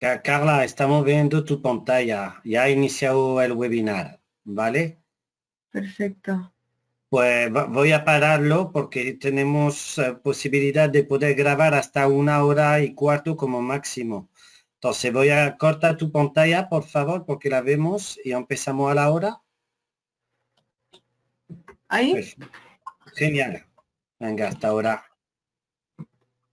Carla, estamos viendo tu pantalla. Ya ha iniciado el webinar, ¿vale? Perfecto. Pues voy a pararlo porque tenemos eh, posibilidad de poder grabar hasta una hora y cuarto como máximo. Entonces voy a cortar tu pantalla, por favor, porque la vemos y empezamos a la hora. Ahí. Pues, genial. Venga, hasta ahora.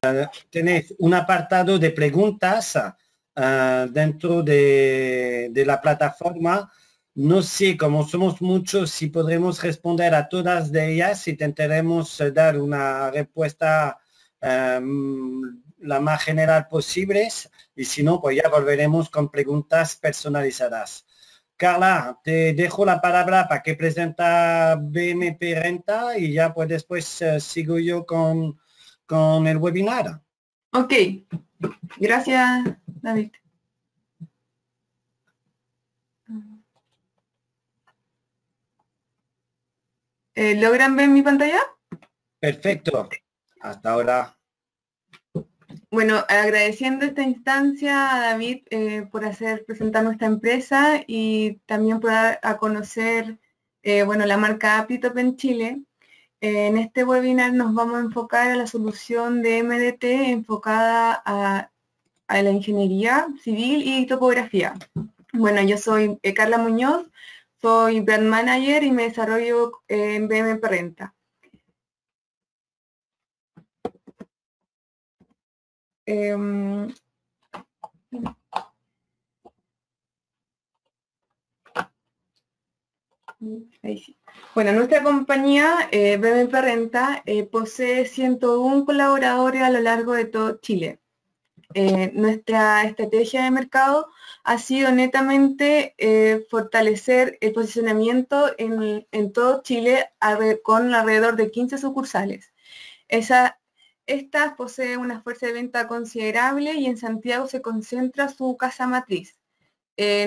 Eh, tenéis un apartado de preguntas ah, Ah, dentro de, la plataforma. No sé, como somos muchos, si podremos responder a todas de ellas, intentaremos eh, dar una respuesta eh, mm, la más general posible y si no, pues ya volveremos con preguntas personalizadas. Carla, te dejo la palabra para que presenta BMP Renta y ya pues después eh, sigo yo con, con el webinar. Ok, gracias David. Eh, ¿Logran ver mi pantalla? Perfecto. Hasta ahora. Bueno, agradeciendo esta instancia a David eh, por hacer presentar nuestra empresa y también por a conocer eh, bueno, la marca Apitop en Chile, en este webinar nos vamos a enfocar a la solución de MDT enfocada a, la ingeniería civil y topografía. Bueno, yo soy eh, Carla Muñoz, soy brand manager y me desarrollo eh, en BM Renta. Em, ahí sí. Bueno, nuestra compañía, eh, Renta eh, posee 101 colaboradores a lo largo de todo Chile. Eh, nuestra estrategia de mercado ha sido netamente eh, fortalecer el posicionamiento en, todo Chile con alrededor de 15 sucursales. Esa, estas posee una fuerza de venta considerable y en Santiago se concentra su casa matriz.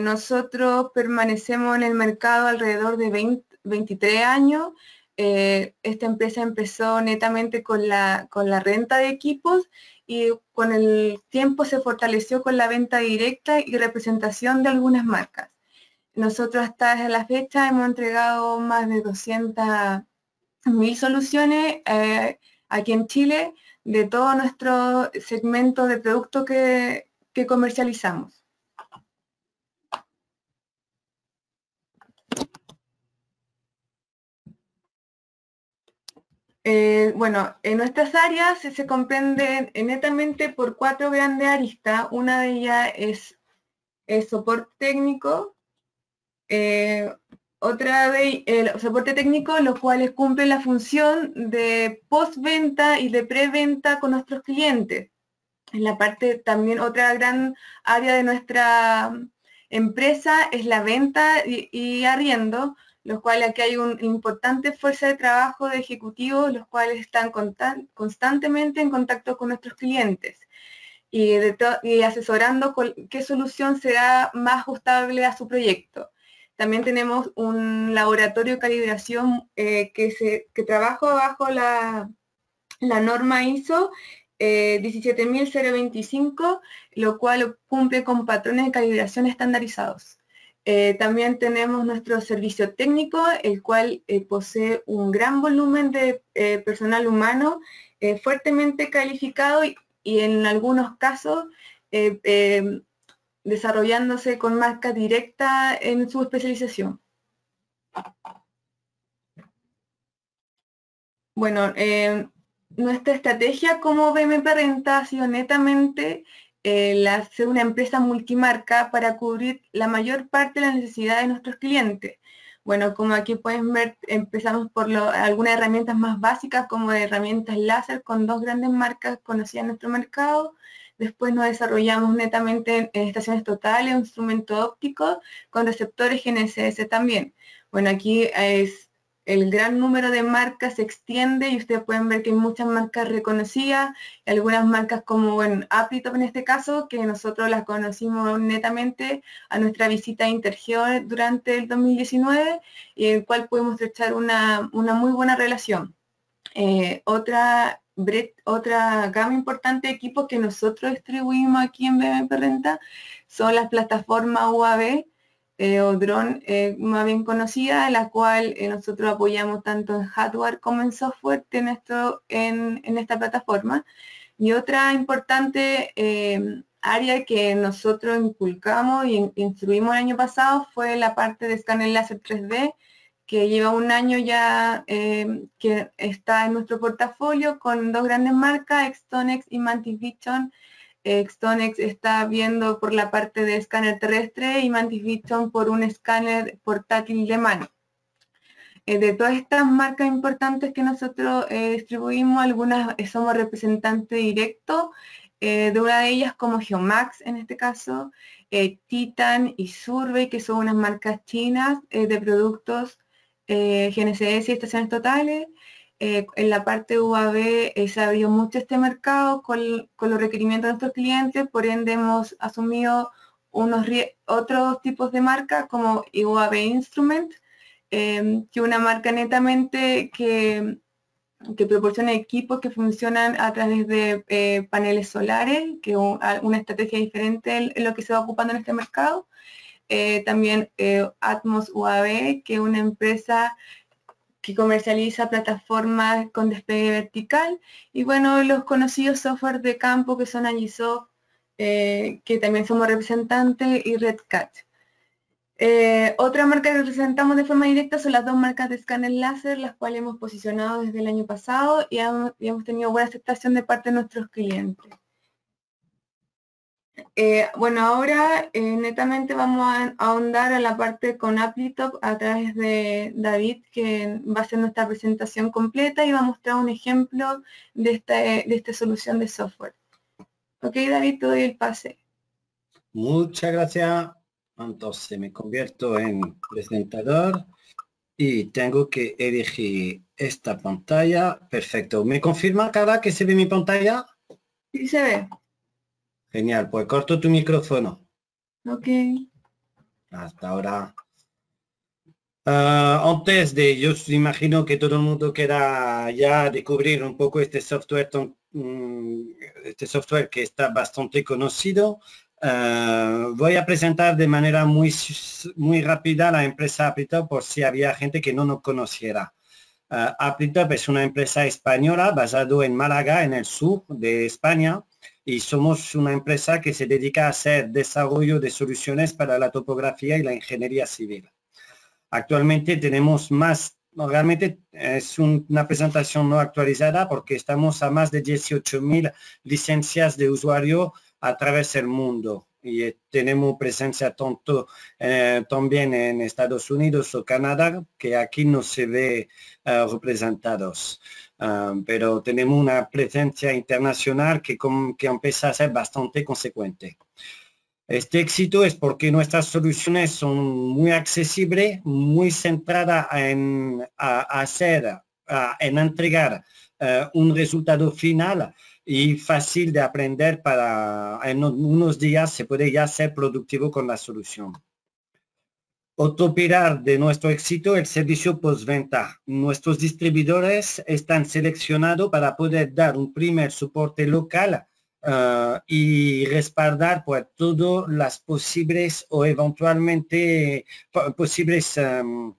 nosotros permanecemos en el mercado alrededor de 20 23 años. Eh, esta empresa empezó netamente con la, con la renta de equipos y con el tiempo se fortaleció con la venta directa y representación de algunas marcas. Nosotros hasta la fecha hemos entregado más de 200.000 soluciones eh, aquí en Chile de todo nuestro segmento de productos que comercializamos. Eh, bueno, en nuestras áreas se comprenden netamente por cuatro grandes aristas. Una de ellas es el soporte técnico, eh, otra de el soporte técnico, los cuales cumplen la función de postventa y de preventa con nuestros clientes. En la parte también otra gran área de nuestra mm, empresa es la venta y arriendo, los cuales aquí hay una importante fuerza de trabajo de ejecutivos, los cuales están constantemente en contacto con nuestros clientes y, asesorando qué solución será más ajustable a su proyecto. También tenemos un laboratorio de calibración eh, que, se, que trabaja bajo la, norma ISO 17.025, eh, lo cual cumple con patrones de calibración estandarizados. Eh, también tenemos nuestro servicio técnico, el cual eh, posee un gran volumen de eh, personal humano fuertemente calificado y, en algunos casos em, desarrollándose con marca directa en su especialización. Bueno, em, nuestra estrategia como BMP Renta ha sido netamente eh, una empresa multimarca para cubrir la mayor parte de las necesidades de nuestros clientes. Bueno, como aquí pueden ver, empezamos por algunas herramientas más básicas, como herramientas láser con dos grandes marcas conocidas en nuestro mercado. Después nos desarrollamos netamente en estaciones totales, un instrumento óptico con receptores GNSS también. Bueno, aquí es el gran número de marcas se extiende y ustedes pueden ver que hay muchas marcas reconocidas, algunas marcas como en Apritop en este caso, que nosotros las conocimos netamente a nuestra visita a Intergeo durante el 2019 y en el cual pudimos echar una, muy buena relación. Eh, otra otra gama importante de equipos que nosotros distribuimos aquí en BMP Renta son las plataformas UAB, eh, o dron eh, más bien conocida, la cual eh, nosotros apoyamos tanto en hardware como en software en, esto, en, esta plataforma. Y otra importante área que nosotros inculcamos y instruimos el año pasado fue la parte de escáner láser 3D, que lleva un año ya que está en nuestro portafolio con dos grandes marcas, Extonex y Mantis Vision, Extonex está viendo por la parte de escáner terrestre y Mantis Vision por un escáner portátil de mano. Eh, de todas estas marcas importantes que nosotros eh, distribuimos, algunas eh, somos representantes directo, de una de ellas como Geomax en este caso, Titan y Survey, que son unas marcas chinas de productos GNSS y estaciones totales. Eh, en la parte UAB eh, se abrió mucho este mercado con, con, los requerimientos de nuestros clientes, por ende hemos asumido unos otros tipos de marcas como UAB Instrument, eh, em, que una marca netamente que, que proporciona equipos que funcionan a través de eh, paneles solares, que es una estrategia diferente en lo que se va ocupando en este mercado. Eh, también Atmos UAB, que es una empresa que comercializa plataformas con despegue vertical y bueno, los conocidos software de campo que son Agisoft, eh, que también somos representantes, y Redcat. Eh, otra marca que representamos de forma directa son las dos marcas de escáner láser, las cuales hemos posicionado desde el año pasado y hemos tenido buena aceptación de parte de nuestros clientes. Eh, bueno, ahora eh, netamente vamos a ahondar a la parte con Applitop a través de David, que va a hacer nuestra presentación completa y va a mostrar un ejemplo de esta, de esta solución de software. Ok, David, te doy el pase. Muchas gracias. Entonces me convierto en presentador y tengo que elegir esta pantalla. Perfecto. ¿Me confirma, cada que se ve mi pantalla? Sí, se ve. Genial, pues corto tu micrófono. Ok. Hasta ahora. Ah, antes de, yo imagino que todo el mundo quiera ya descubrir un poco este software, mm, este software que está bastante conocido. Ah, voy a presentar de manera muy, muy rápida la empresa Apritop por si había gente que no nos conociera. Uh, es una empresa española basada en Málaga, en el sur de España y somos una empresa que se dedica a hacer desarrollo de soluciones para la topografía y la ingeniería civil. Actualmente tenemos más, realmente es una presentación no actualizada porque estamos a más de 18.000 licencias de usuario a través del mundo y eh, tenemos presencia tanto eh, también en Estados Unidos o Canadá que aquí no se ve eh, representados. Ah, pero tenemos una presencia internacional que, que empieza a ser bastante consecuente. Este éxito es porque nuestras soluciones son muy accesibles, muy centradas en hacer, en entregar eh, un resultado final y fácil de aprender para en unos días se puede ya ser productivo con la solución. Otro pilar de nuestro éxito el servicio postventa. Nuestros distribuidores están seleccionados para poder dar un primer soporte local ah, y respaldar pues, todas las posibles o eventualmente posibles em,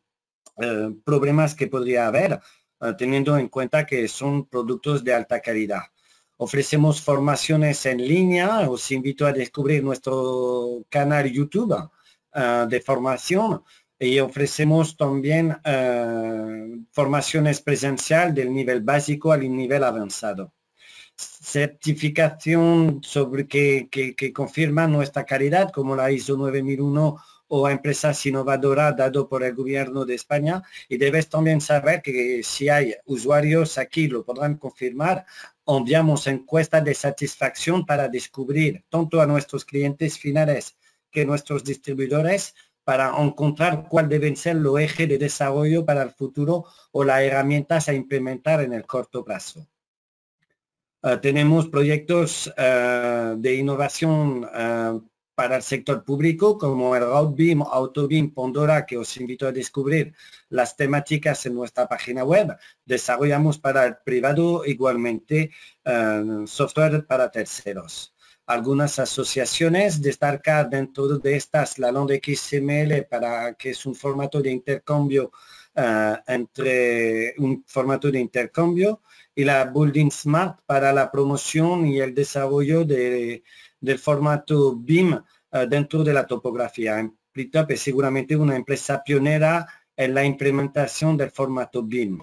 eh, problemas que podría haber, ah, teniendo en cuenta que son productos de alta calidad. Ofrecemos formaciones en línea, os invito a descubrir nuestro canal YouTube Ah, de formación y ofrecemos también ah, formaciones presencial del nivel básico al nivel avanzado. Certificación sobre que, que, confirma nuestra calidad, como la ISO 9001 o empresas innovadoras dado por el gobierno de España y debes también saber que si hay usuarios aquí, lo podrán confirmar, enviamos encuestas de satisfacción para descubrir tanto a nuestros clientes finales que nuestros distribuidores para encontrar cuál deben ser los ejes de desarrollo para el futuro o las herramientas a implementar en el corto plazo. Eh, tenemos proyectos eh, de innovación eh, para el sector público como el Roadbeam, AutoBeam, Pandora, que os invito a descubrir las temáticas en nuestra página web. Desarrollamos para el privado igualmente software para terceros algunas asociaciones destacar dentro de estas, la de XML para que es un formato de intercambio ah, entre un formato de intercambio y la Building Smart para la promoción y el desarrollo de, del formato BIM ah, dentro de la topografía. Plitop es seguramente una empresa pionera en la implementación del formato BIM.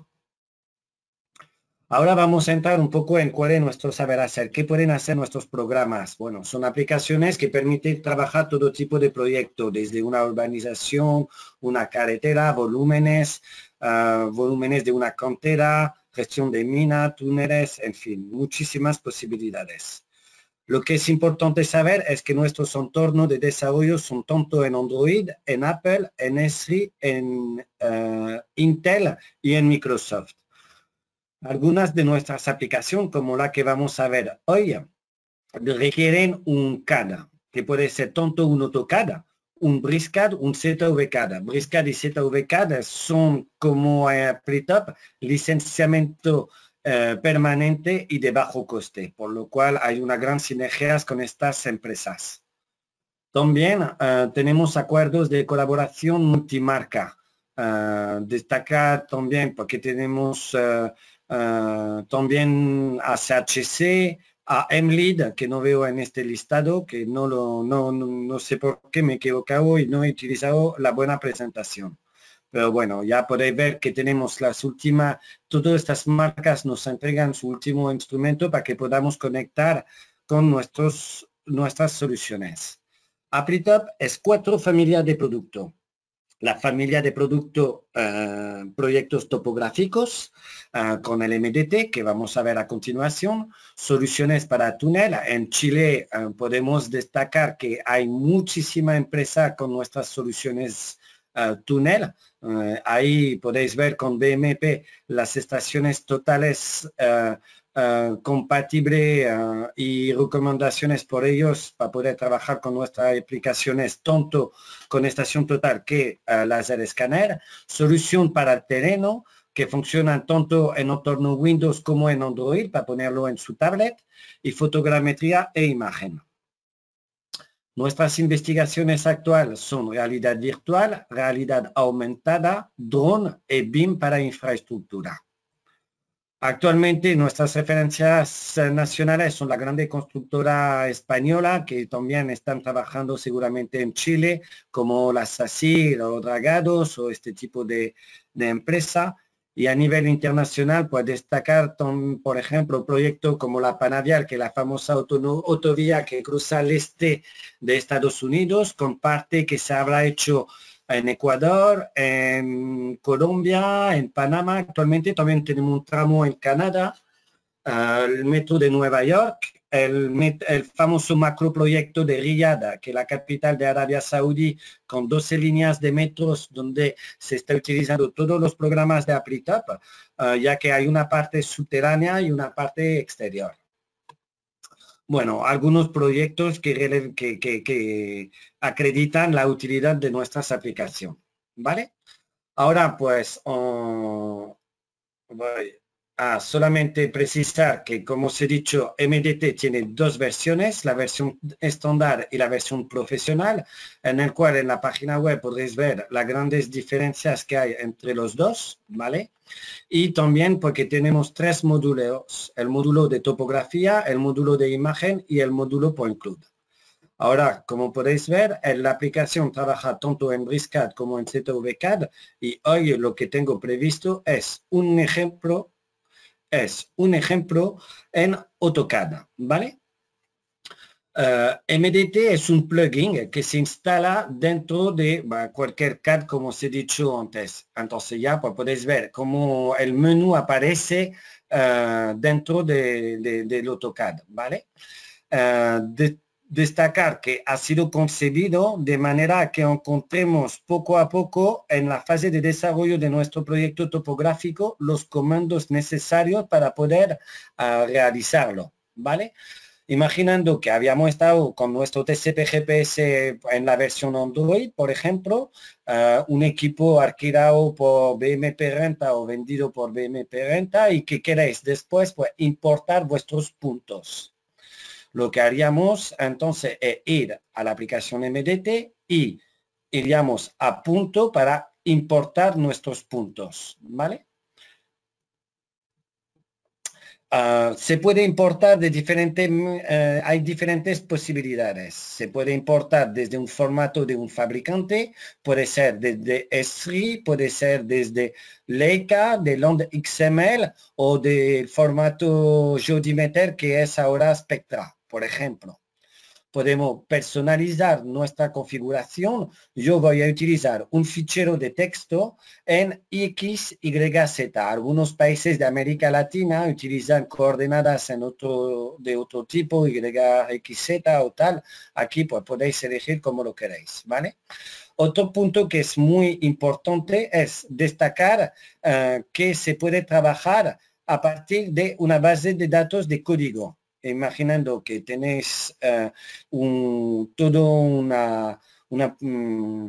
Ahora vamos a entrar un poco en cuál es nuestro saber hacer, qué pueden hacer nuestros programas. Bueno, son aplicaciones que permiten trabajar todo tipo de proyectos, desde una urbanización, una carretera, volúmenes, ah, volúmenes de una cantera, gestión de mina, túneles, en fin, muchísimas posibilidades. Lo que es importante saber es que nuestros entornos de desarrollo son tanto en Android, en Apple, en Esri, en eh, Intel y en Microsoft. Algunas de nuestras aplicaciones, como la que vamos a ver hoy, requieren un CADA que puede ser tanto un AutoCAD, un BrisCAD, un ZVCAD. BrisCAD y ZVCAD son como a eh, licenciamiento eh, permanente y de bajo coste, por lo cual hay una gran sinergia con estas empresas. También eh, tenemos acuerdos de colaboración multimarca. destacar también porque tenemos Ah, también a CHC, a MLead, que no veo en este listado, que no, lo, no, no, sé por qué me he equivocado y no he utilizado la buena presentación. Pero bueno, ya podéis ver que tenemos las últimas, todas estas marcas nos entregan su último instrumento para que podamos conectar con nuestros, nuestras soluciones. top es cuatro familias de producto la familia de producto, eh, proyectos topográficos eh, con el MDT que vamos a ver a continuación, soluciones para túnel. En Chile eh, podemos destacar que hay muchísima empresa con nuestras soluciones túnel. ahí podéis ver con BMP las estaciones totales Ah, compatible ah, y recomendaciones por ellos para poder trabajar con nuestras aplicaciones, tanto con estación total que ah, láser escáner, solución para el terreno que funcionan tanto en entorno Windows como en Android para ponerlo en su tablet, y fotogrametría e imagen. Nuestras investigaciones actuales son realidad virtual, realidad aumentada, drone y BIM para infraestructura. Actualmente nuestras referencias nacionales son la grande constructora española que también están trabajando seguramente en Chile, como las SACIR o Dragados o este tipo de, empresa. Y a nivel internacional, pues destacar, por ejemplo, proyecto como la Panavial, que es la famosa autovía que cruza el este de Estados Unidos, con parte que se habrá hecho en Ecuador, en Colombia, en Panamá. Actualmente también tenemos un tramo en Canadá, el metro de Nueva York, el, el famoso macroproyecto de Riyadh, que es la capital de Arabia Saudí, con 12 líneas de metros donde se está utilizando todos los programas de APRITAP, ah, ya que hay una parte subterránea y una parte exterior bueno, algunos proyectos que, que, acreditan la utilidad de nuestras aplicaciones, ¿vale? Ahora, pues, oh, solamente precisar que, como os he dicho, MDT tiene dos versiones, la versión estándar y la versión profesional, en el cual en la página web podéis ver las grandes diferencias que hay entre los dos, ¿vale? Y también porque tenemos tres módulos, el módulo de topografía, el módulo de imagen y el módulo Point Cloud. Ahora, como podéis ver, la aplicación trabaja tanto en BriSCAD como en ZVCAD y hoy lo que tengo previsto es un ejemplo es un ejemplo en AutoCAD, ¿vale? Eh, MDT es un plugin que se instala dentro de cualquier CAD, como os he dicho antes. Entonces ya pues, podéis ver cómo el menú aparece eh, dentro del de, AutoCAD, ¿vale? Eh, destacar que ha sido concebido de manera que encontremos poco a poco en la fase de desarrollo de nuestro proyecto topográfico los comandos necesarios para poder ah, realizarlo, ¿vale? Imaginando que habíamos estado con nuestro TCP GPS en la versión Android, por ejemplo, ah, un equipo alquilado por BMP Renta o vendido por BMP Renta y que queréis después pues, importar vuestros puntos. Lo que haríamos entonces es ir a la aplicación MDT y iríamos a punto para importar nuestros puntos, ¿vale? Ah, se puede importar de diferentes, eh, hay diferentes posibilidades. Se puede importar desde un formato de un fabricante, puede ser desde s puede ser desde Leica, de Land XML o del formato Geodimeter que es ahora Spectra por ejemplo. Podemos personalizar nuestra configuración. Yo voy a utilizar un fichero de texto en XYZ. Algunos países de América Latina utilizan coordenadas en otro, de otro tipo, YXZ o tal. Aquí pues, podéis elegir como lo queréis. ¿vale? Otro punto que es muy importante es destacar eh, que se puede trabajar a partir de una base de datos de código imaginando que tenéis eh, un, todo una, mm,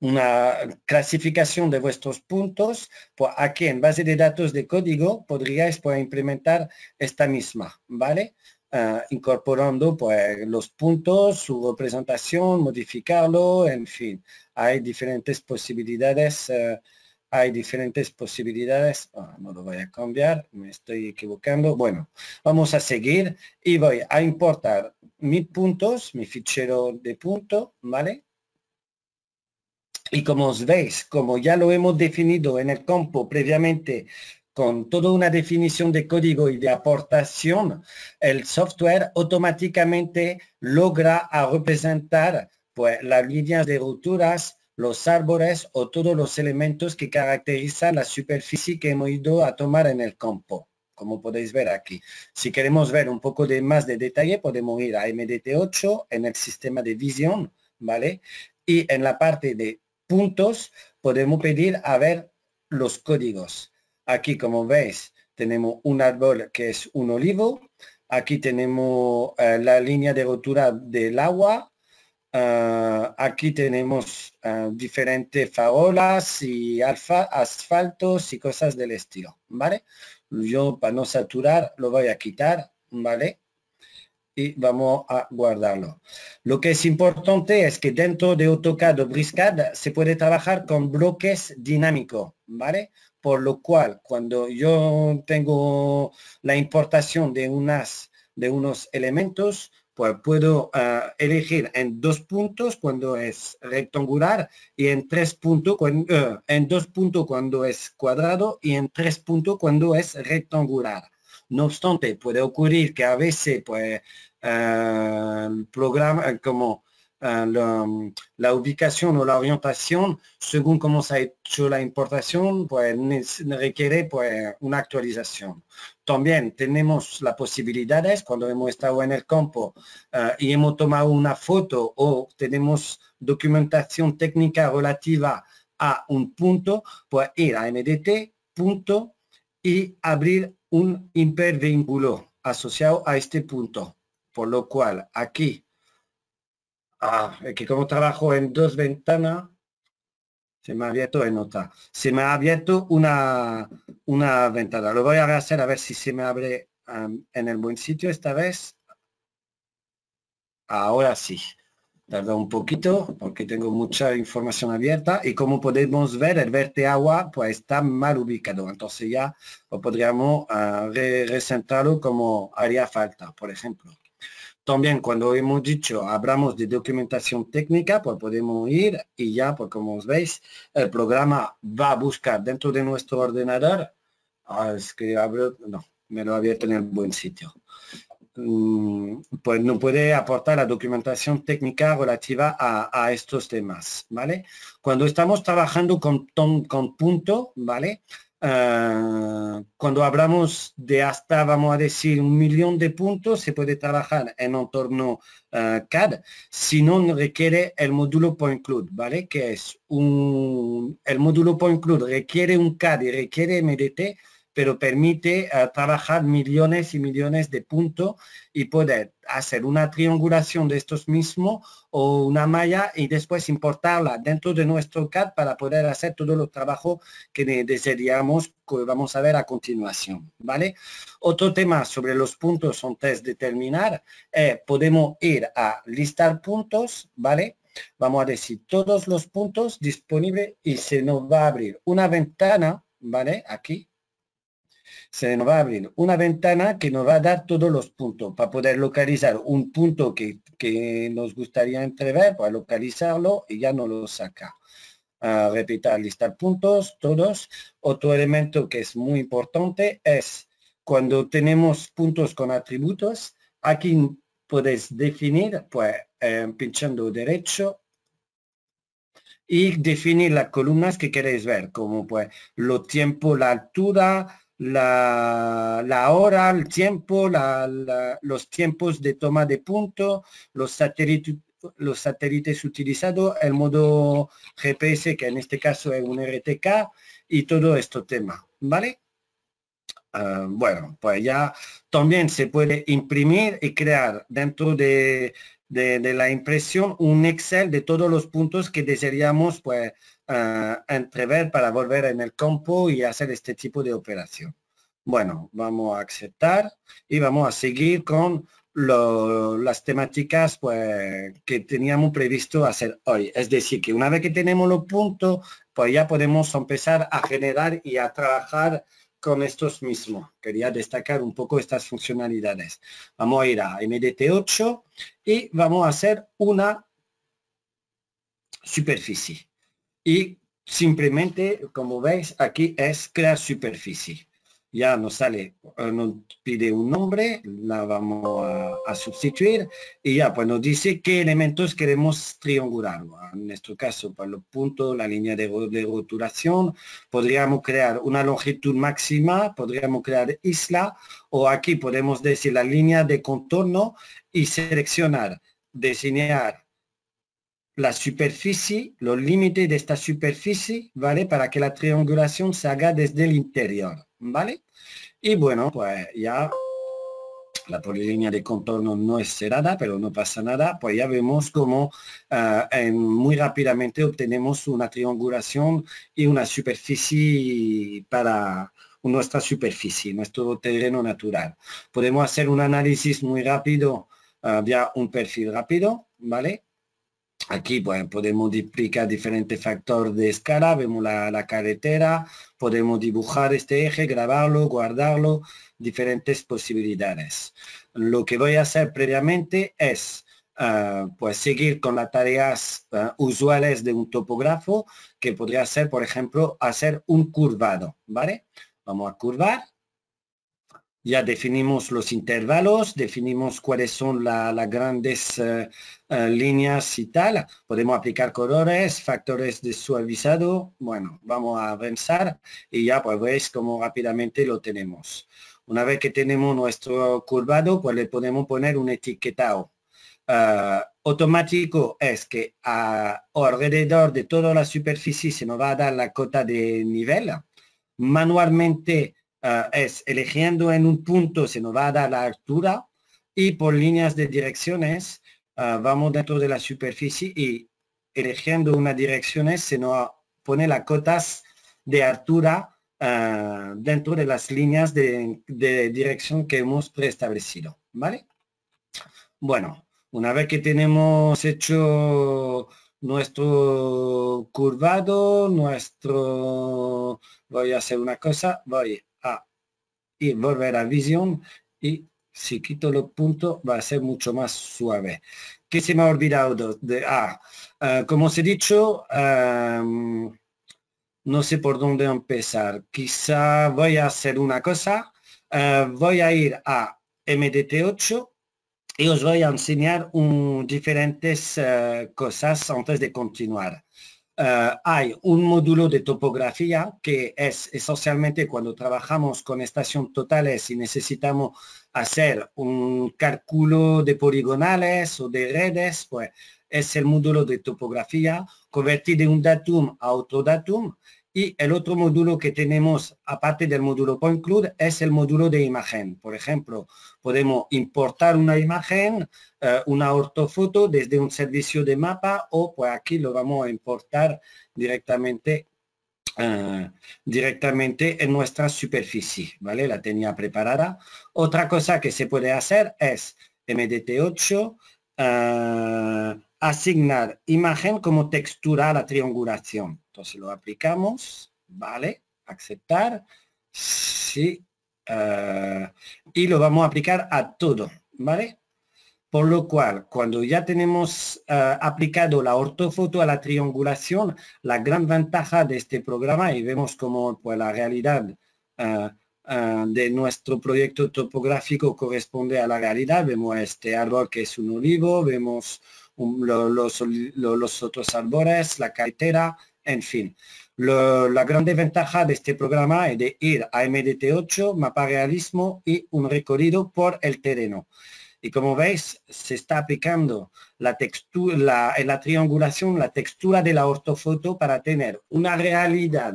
una clasificación de vuestros puntos, por pues, aquí en base de datos de código podríais pues, implementar esta misma, ¿vale? Eh, incorporando pues, los puntos, su representación, modificarlo, en fin, hay diferentes posibilidades eh, hay diferentes posibilidades. Ah, no lo voy a cambiar, me estoy equivocando. Bueno, vamos a seguir y voy a importar mis puntos, mi fichero de punto, ¿vale? Y como os veis, como ya lo hemos definido en el campo previamente con toda una definición de código y de aportación, el software automáticamente logra representar pues, las líneas de roturas los árboles o todos los elementos que caracterizan la superficie que hemos ido a tomar en el campo, como podéis ver aquí. Si queremos ver un poco de más de detalle, podemos ir a MDT8 en el sistema de visión, ¿vale? Y en la parte de puntos podemos pedir a ver los códigos. Aquí, como veis, tenemos un árbol que es un olivo. Aquí tenemos eh, la línea de rotura del agua, Ah, aquí tenemos ah, diferentes farolas y alfa, asfaltos y cosas del estilo, ¿vale? Yo para no saturar lo voy a quitar, ¿vale? Y vamos a guardarlo. Lo que es importante es que dentro de AutoCAD o se puede trabajar con bloques dinámicos, ¿vale? Por lo cual, cuando yo tengo la importación de, unas, de unos elementos, pues puedo eh, elegir en dos puntos cuando es rectangular y en tres puntos cuando, eh, en dos puntos cuando es cuadrado y en tres puntos cuando es rectangular. No obstante, puede ocurrir que a veces pues, el eh, programa como eh, mm, la, ubicación o la orientación, según cómo se ha hecho la importación, pues requiere pues, una actualización. También tenemos las posibilidades cuando hemos estado en el campo eh, y hemos tomado una foto o tenemos documentación técnica relativa a un punto, pues ir a MDT, punto, y abrir un impervínculo asociado a este punto. Por lo cual aquí Ah, es que como trabajo en dos ventanas, se me ha abierto en otra. Se me ha abierto una, una ventana. Lo voy a hacer a ver si se me abre en el buen sitio esta vez. Ahora sí. Tarda un poquito porque tengo mucha información abierta y como podemos ver el verte agua pues está mal ubicado. Entonces ya lo podríamos uh, como haría falta, por ejemplo. También cuando hemos dicho, hablamos de documentación técnica, pues podemos ir y ya, pues como os veis, el programa va a buscar dentro de nuestro ordenador. Ah, es que abro, no, me lo había en el buen sitio. Mm, pues no puede aportar la documentación técnica relativa a, estos temas, ¿vale? Cuando estamos trabajando con, con punto, ¿vale? Ah, cuando hablamos de hasta, vamos a decir, un millón de puntos, se puede trabajar en entorno uh, ah, CAD, si no requiere el módulo Point Cloud, ¿vale? Que es un, el módulo Point Cloud requiere un CAD y requiere MDT, pero permite ah, trabajar millones y millones de puntos y poder hacer una triangulación de estos mismos o una malla y después importarla dentro de nuestro CAD para poder hacer todo los trabajo que desearíamos que vamos a ver a continuación. ¿vale? Otro tema sobre los puntos antes de terminar, eh, podemos ir a listar puntos, ¿vale? Vamos a decir todos los puntos disponibles y se nos va a abrir una ventana, ¿vale? Aquí, se nos va a abrir una ventana que nos va a dar todos los puntos para poder localizar un punto que, nos gustaría entrever para pues, localizarlo y ya no lo saca. a repetir, listar puntos, todos. Otro elemento que es muy importante es cuando tenemos puntos con atributos, aquí podéis definir, pues, eh, pinchando derecho y definir las columnas que queréis ver, como pues, lo tiempo, la altura, la, hora, el tiempo, la, los tiempos de toma de punto, los satélites, los satélites utilizados, el modo GPS, que en este caso es un RTK, y todo esto tema, ¿vale? Ah, bueno, pues ya también se puede imprimir y crear dentro de de, la impresión un Excel de todos los puntos que desearíamos pues, ah, entrever para volver en el campo y hacer este tipo de operación. Bueno, vamos a aceptar y vamos a seguir con las temáticas pues, que teníamos previsto hacer hoy. Es decir, que una vez que tenemos los puntos, pues ya podemos empezar a generar y a trabajar con estos mismos. Quería destacar un poco estas funcionalidades. Vamos a ir a MDT8 y vamos a hacer una superficie. Y simplemente, como veis, aquí es crear superficie ya nos sale, eh, nos pide un nombre, la vamos a, sustituir y ya pues nos dice qué elementos queremos triangular. En nuestro caso, para los puntos, la línea de, de podríamos crear una longitud máxima, podríamos crear isla o aquí podemos decir la línea de contorno y seleccionar, diseñar la superficie, los límites de esta superficie, ¿vale? Para que la triangulación se haga desde el interior. ¿Vale? Y bueno, pues ya la polilínea de contorno no es cerrada, pero no pasa nada, pues ya vemos cómo eh, muy rápidamente obtenemos una triangulación y una superficie para nuestra superficie, nuestro terreno natural. Podemos hacer un análisis muy rápido, eh, ya un perfil rápido, ¿vale? Aquí pues, podemos multiplicar diferentes factores de escala, vemos la, carretera, podemos dibujar este eje, grabarlo, guardarlo, diferentes posibilidades. Lo que voy a hacer previamente es eh, pues seguir con las tareas eh, usuales de un topógrafo, que podría ser, por ejemplo, hacer un curvado, ¿vale? Vamos a curvar ya definimos los intervalos, definimos cuáles son las grandes eh, eh, líneas y tal. Podemos aplicar colores, factores de suavizado. Bueno, vamos a avanzar y ya pues veis cómo rápidamente lo tenemos. Una vez que tenemos nuestro curvado, pues le podemos poner un etiquetado. Eh, automático es que a, alrededor de toda la superficie se nos va a dar la cota de nivel. Manualmente Ah, es eligiendo en un punto se nos va a dar la altura y por líneas de direcciones ah, vamos dentro de la superficie y elegiendo una dirección se nos pone las cotas de altura ah, dentro de las líneas de, de dirección que hemos preestablecido. ¿Vale? Bueno, una vez que tenemos hecho nuestro curvado, nuestro... Voy a hacer una cosa, voy y volver a visión y si quito los puntos va a ser mucho más suave. que se me ha olvidado? De, ah, eh, como os he dicho, em, no sé por dónde empezar. Quizá voy a hacer una cosa. Eh, voy a ir a MDT8 y os voy a enseñar un, diferentes eh, cosas antes de continuar. Eh, hay un módulo de topografía que es esencialmente cuando trabajamos con estaciones totales y necesitamos hacer un cálculo de poligonales o de redes, pues es el módulo de topografía, convertir de un datum a otro datum y el otro módulo que tenemos, aparte del módulo Point Cloud, es el módulo de imagen. Por ejemplo, podemos importar una imagen, eh, una ortofoto desde un servicio de mapa o pues aquí lo vamos a importar directamente eh, directamente en nuestra superficie, ¿vale? La tenía preparada. Otra cosa que se puede hacer es MDT8, asignar imagen como textura a la triangulación. Entonces lo aplicamos, vale, aceptar, sí, eh, y lo vamos a aplicar a todo, ¿vale? Por lo cual, cuando ya tenemos eh, aplicado la ortofoto a la triangulación, la gran ventaja de este programa, y vemos como pues, la realidad eh, de nuestro proyecto topográfico corresponde a la realidad, vemos este árbol que es un olivo, vemos los, otros árboles, la carretera, en fin. la gran ventaja de este programa es de ir a MDT8, mapa realismo y un recorrido por el terreno. Y como veis, se está aplicando la, textura, la, la triangulación, la textura de la ortofoto para tener una realidad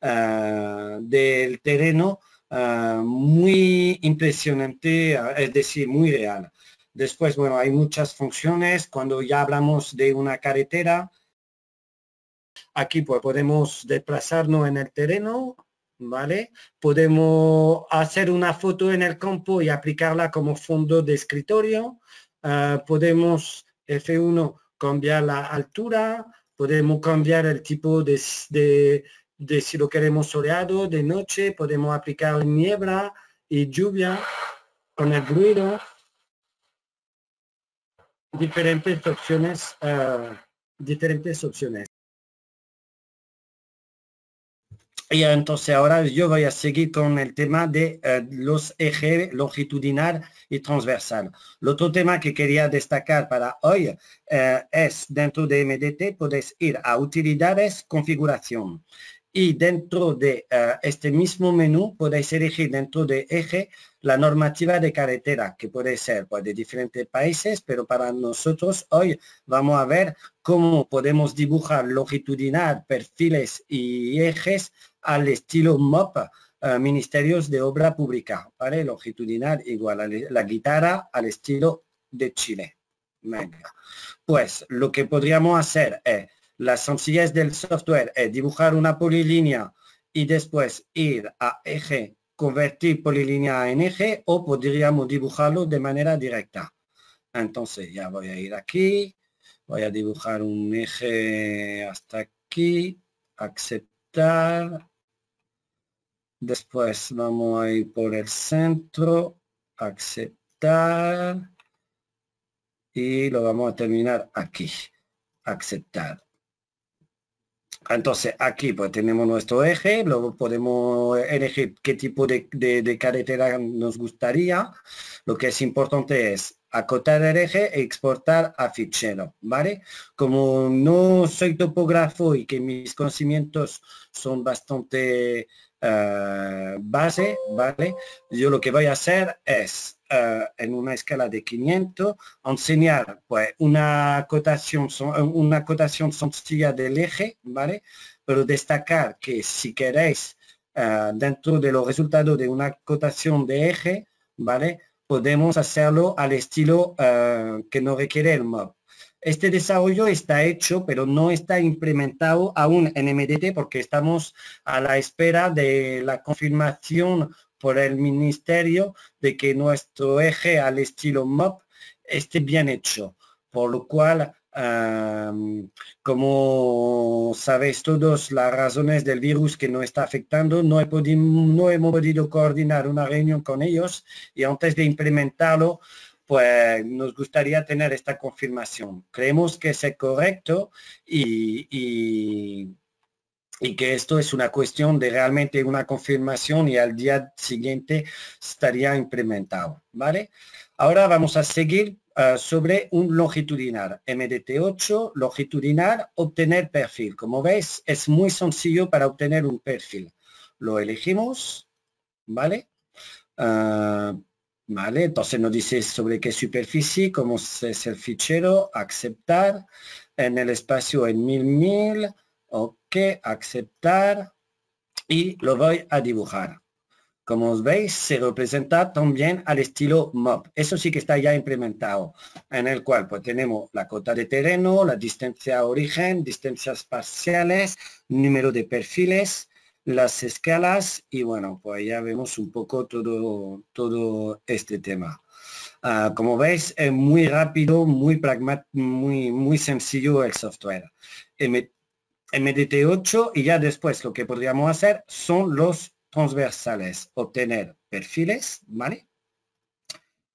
eh, del terreno eh, muy impresionante, eh, es decir, muy real. Después, bueno, hay muchas funciones. Cuando ya hablamos de una carretera, aquí pues podemos desplazarnos en el terreno, ¿vale? Podemos hacer una foto en el campo y aplicarla como fondo de escritorio. Ah, podemos, F1, cambiar la altura. Podemos cambiar el tipo de, de si lo queremos soleado, de noche. Podemos aplicar niebla y lluvia con el ruido diferentes opciones, ah, diferentes opciones. Y entonces ahora yo voy a seguir con el tema de eh, los ejes longitudinal y transversal. El otro tema que quería destacar para hoy eh, es dentro de MDT, puedes ir a utilidades, configuración y dentro de eh, este mismo menú podéis elegir dentro de eje la normativa de carretera, que puede ser pues, de diferentes países, pero para nosotros hoy vamos a ver cómo podemos dibujar longitudinal, perfiles y ejes al estilo MOP, eh, Ministerios de Obra Pública, Longitudinal igual a la guitarra al estilo de Chile. Pues lo que podríamos hacer es la sencillez del software es eh, dibujar una polilínea y después ir a eje, convertir polilínea en eje o podríamos dibujarlo de manera directa. Entonces ya voy a ir aquí, voy a dibujar un eje hasta aquí, aceptar, después vamos a ir por el centro, aceptar y lo vamos a terminar aquí, aceptar. Entonces aquí pues tenemos nuestro eje, luego podemos elegir qué tipo de, carretera nos gustaría. Lo que es importante es acotar el eje e exportar a fichero, ¿vale? Como no soy topógrafo y que mis conocimientos son bastante eh, base, ¿vale? Yo lo que voy a hacer es, eh, en una escala de 500, enseñar pues, una, cotación, una cotación sencilla del eje, ¿vale? Pero destacar que si queréis, eh, dentro de los resultados de una cotación de eje, ¿vale? Podemos hacerlo al estilo que no requiere el mob. Este desarrollo está hecho, pero no está implementado aún en MDT porque estamos a la espera de la confirmación por el ministerio de que nuestro eje al estilo MOP esté bien hecho, por lo cual como sabéis todos las razones del virus que nos está afectando, no, he podido, no hemos podido coordinar una reunión con ellos y antes de implementarlo pues nos gustaría tener esta confirmación. Creemos que es correcto y, y, que esto es una cuestión de realmente una confirmación y al día siguiente estaría implementado. ¿vale? Ahora vamos a seguir ah, sobre un longitudinal, MDT8, longitudinal, obtener perfil. Como veis, es muy sencillo para obtener un perfil. Lo elegimos, ¿vale? Ah, entonces nos dice sobre qué superficie, cómo es el fichero, aceptar, en el espacio en 1000, ok, aceptar y lo voy a dibujar. Como os veis, se representa también al estilo MOP. Eso sí que está ya implementado, en el cual pues, tenemos la cota de terreno, la distancia a origen, distancias parciales, número de perfiles, las escalas y bueno, pues ya vemos un poco todo, todo este tema. Ah, como veis, es muy rápido, muy muy, muy sencillo el software. MDT8 y ya después lo que podríamos hacer son los transversales, obtener perfiles, ¿vale?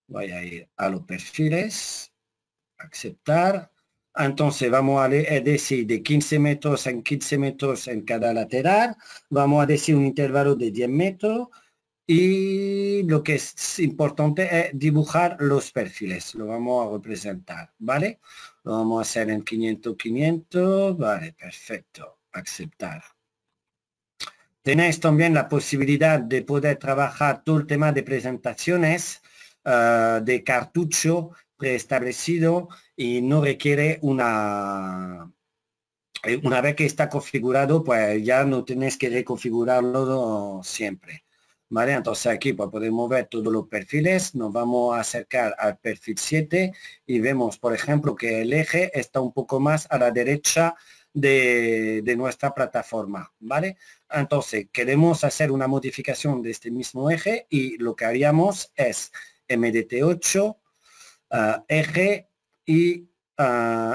Voy a ir a los perfiles, aceptar, entonces vamos a decir de 15 metros en 15 metros en cada lateral, vamos a decir un intervalo de 10 metros y lo que es importante es dibujar los perfiles, lo vamos a representar, ¿vale? Lo vamos a hacer en 500, 500, vale, perfecto, aceptar. Tenéis también la posibilidad de poder trabajar todo el tema de presentaciones, eh, de cartucho preestablecido y no requiere una eh, una vez que está configurado pues ya no tienes que reconfigurarlo siempre vale entonces aquí para pues, poder mover todos los perfiles nos vamos a acercar al perfil 7 y vemos por ejemplo que el eje está un poco más a la derecha de, de nuestra plataforma vale entonces queremos hacer una modificación de este mismo eje y lo que haríamos es mdt8 eje y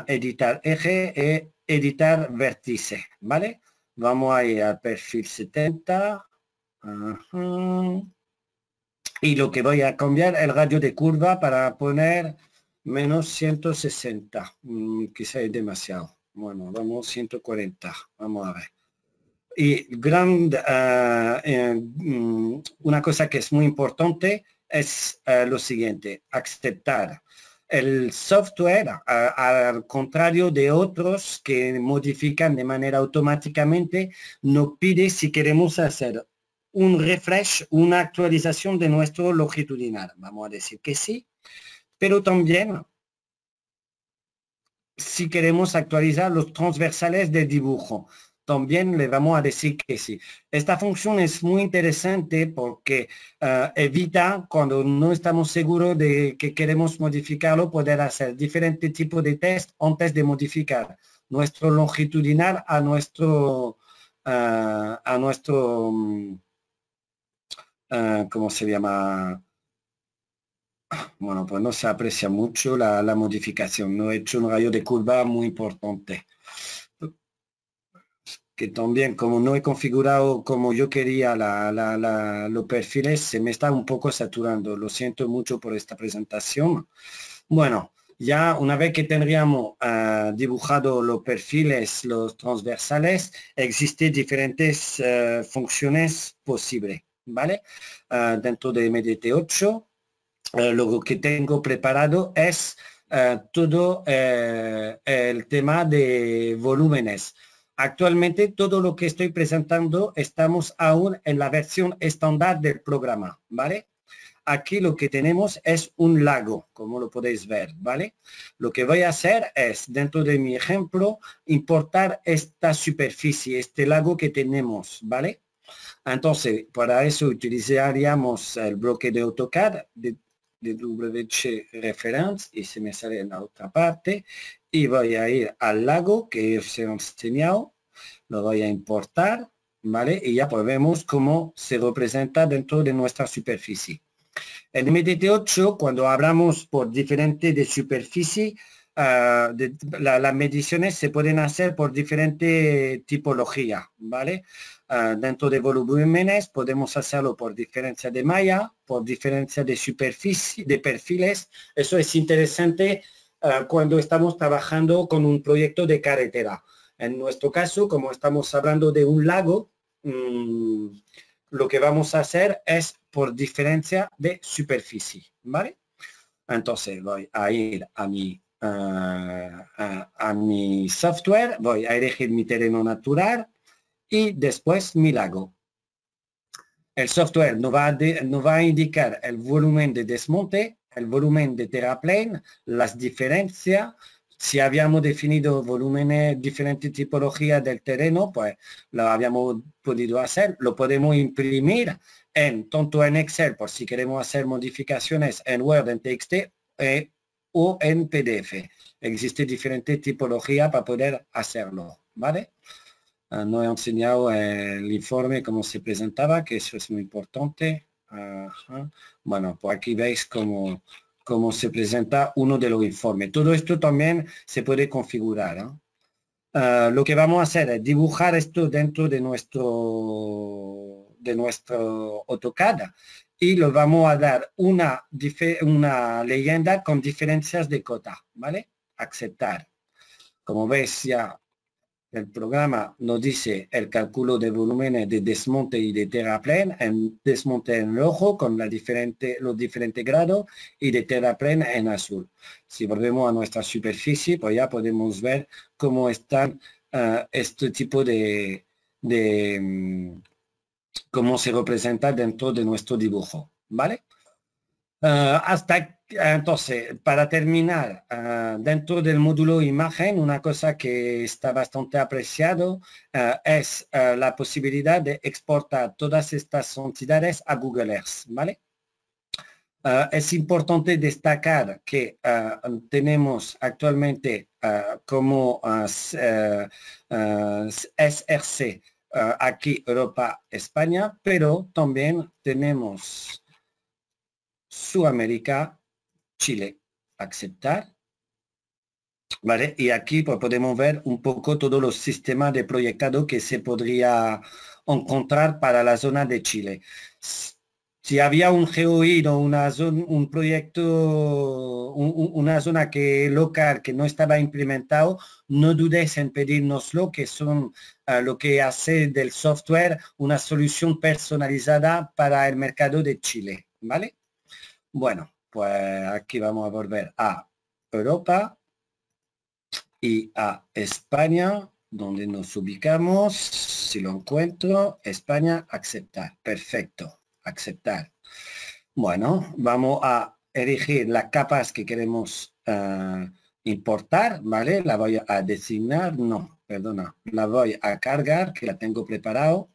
editar eje e editar vértice, ¿vale? Vamos a ir al perfil 70. Y lo que voy a cambiar el radio de curva para poner menos 160. Mm, quizá es demasiado. Bueno, vamos 140. Vamos a ver y grande eh, eh, mm, una cosa que es muy importante es eh, lo siguiente, aceptar. El software, al contrario de otros que modifican de manera automáticamente, nos pide si queremos hacer un refresh, una actualización de nuestro longitudinal. Vamos a decir que sí, pero también si queremos actualizar los transversales de dibujo también le vamos a decir que sí. Esta función es muy interesante porque ah, evita cuando no estamos seguros de que queremos modificarlo, poder hacer diferentes tipos de test antes de modificar nuestro longitudinal a nuestro, ah, a nuestro, mm, ah, ¿cómo se llama? Bueno, pues no se aprecia mucho la, la modificación. No he hecho un rayo de curva muy importante que también como no he configurado como yo quería los perfiles, se me está un poco saturando. Lo siento mucho por esta presentación. Bueno, ya una vez que tendríamos ah, dibujado los perfiles, los transversales, existen diferentes eh, funciones posibles, ¿vale? Ah, dentro de MDT8, eh, lo que tengo preparado es eh, todo el tema de volúmenes. Actualmente todo lo que estoy presentando estamos aún en la versión estándar del programa, ¿vale? Aquí lo que tenemos es un lago, como lo podéis ver, ¿vale? Lo que voy a hacer es, dentro de mi ejemplo, importar esta superficie, este lago que tenemos, ¿vale? Entonces, para eso utilizaríamos el bloque de AutoCAD de, de Reference y se me sale en la otra parte y voy a ir al lago que se he enseñado, lo voy a importar, ¿vale? Y ya podemos pues cómo se representa dentro de nuestra superficie. En MDT8, cuando hablamos por diferente de superficie, ah, de, las mediciones se pueden hacer por diferente tipología, ¿vale? Ah, dentro de volúmenes podemos hacerlo por diferencia de malla, por diferencia de superficie, de perfiles. Eso es interesante eh, cuando estamos trabajando con un proyecto de carretera. En nuestro caso, como estamos hablando de un lago, mm, lo que vamos a hacer es por diferencia de superficie, ¿vale? Entonces voy a ir a mi, eh, a, mi software, voy a elegir mi terreno natural y después mi lago. El software no va, va a indicar el volumen de desmonte el volumen de terraplén, las diferencias, si habíamos definido volúmenes, diferentes tipologías del terreno, pues lo habíamos podido hacer, lo podemos imprimir en tanto en Excel por si queremos hacer modificaciones en Word, en TXT eh, o en PDF. existe diferentes tipologías para poder hacerlo, ¿vale? Ah, no he enseñado eh, el informe como se presentaba, que eso es muy importante. Bueno, pues aquí veis cómo, cómo, se presenta uno de los informes. Todo esto también se puede configurar. Ah, lo que vamos a hacer es dibujar esto dentro de nuestro, de nuestro AutoCAD y lo vamos a dar una, una leyenda con diferencias de cota, ¿vale? Aceptar. Como veis ya el programa nos dice el cálculo de volúmenes de desmonte y de terraplén en desmonte en rojo con la diferente, los diferentes grados y de terraplén en azul. Si volvemos a nuestra superficie, pues ya podemos ver cómo están ah, este tipo de, mm, cómo se representa dentro de nuestro dibujo. ¿Vale? Ah, hasta hasta Ah, entonces, para terminar, ah, dentro del módulo imagen, una cosa que está bastante apreciado ah, es la posibilidad de exportar todas estas entidades a Google Earth, ¿vale? es importante destacar que tenemos actualmente como SRC aquí Europa, España, pero también tenemos Sudamérica, Chile. Aceptar. Vale, y aquí pues, podemos ver un poco todos los sistemas de proyectado que se podría encontrar para la zona de Chile. Si había un geoído, una un proyecto, una zona que local que no estaba implementado, no dudes en pedirnoslo, que son eh, lo que hace del software una solución personalizada para el mercado de Chile. ¿Vale? Bueno, pues aquí vamos a volver a Europa y a España, donde nos ubicamos. Si lo encuentro, España, aceptar. Perfecto, aceptar. Bueno, vamos a elegir las capas que queremos eh, importar, ¿vale? La voy a designar, no, perdona, la voy a cargar, que la tengo preparado.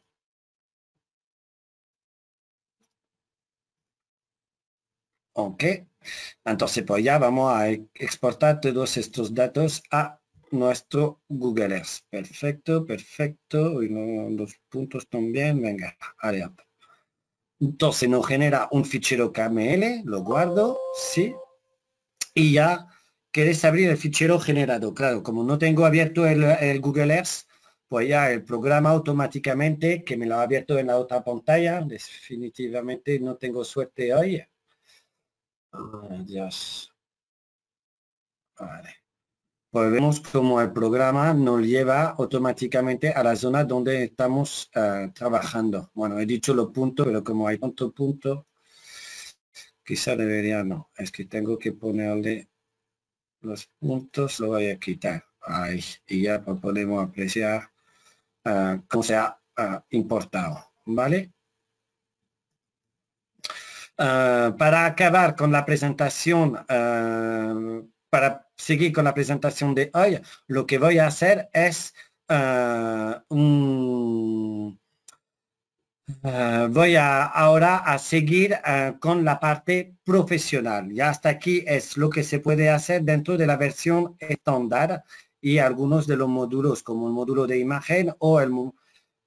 Ok. Entonces, pues ya vamos a exportar todos estos datos a nuestro Google Earth. Perfecto, perfecto. Y los puntos también. Venga, área. Entonces nos genera un fichero KML, lo guardo, sí. Y ya queréis abrir el fichero generado. Claro, como no tengo abierto el, Google Earth, pues ya el programa automáticamente, que me lo ha abierto en la otra pantalla, definitivamente no tengo suerte hoy, pues vemos como el programa nos lleva automáticamente a la zona donde estamos eh, trabajando. Bueno, he dicho los puntos, pero como hay tanto punto, quizá debería no. Es que tengo que ponerle los puntos, lo voy a quitar. Ahí, y ya pues podemos apreciar eh, cómo se ha eh, importado. ¿Vale? Ah, para acabar con la presentación, ah, para seguir con la presentación de hoy, lo que voy a hacer es ah, voy a, ahora a seguir con la parte profesional. Ya hasta aquí es lo que se puede hacer dentro de la versión estándar y algunos de los módulos como el módulo de imagen o el,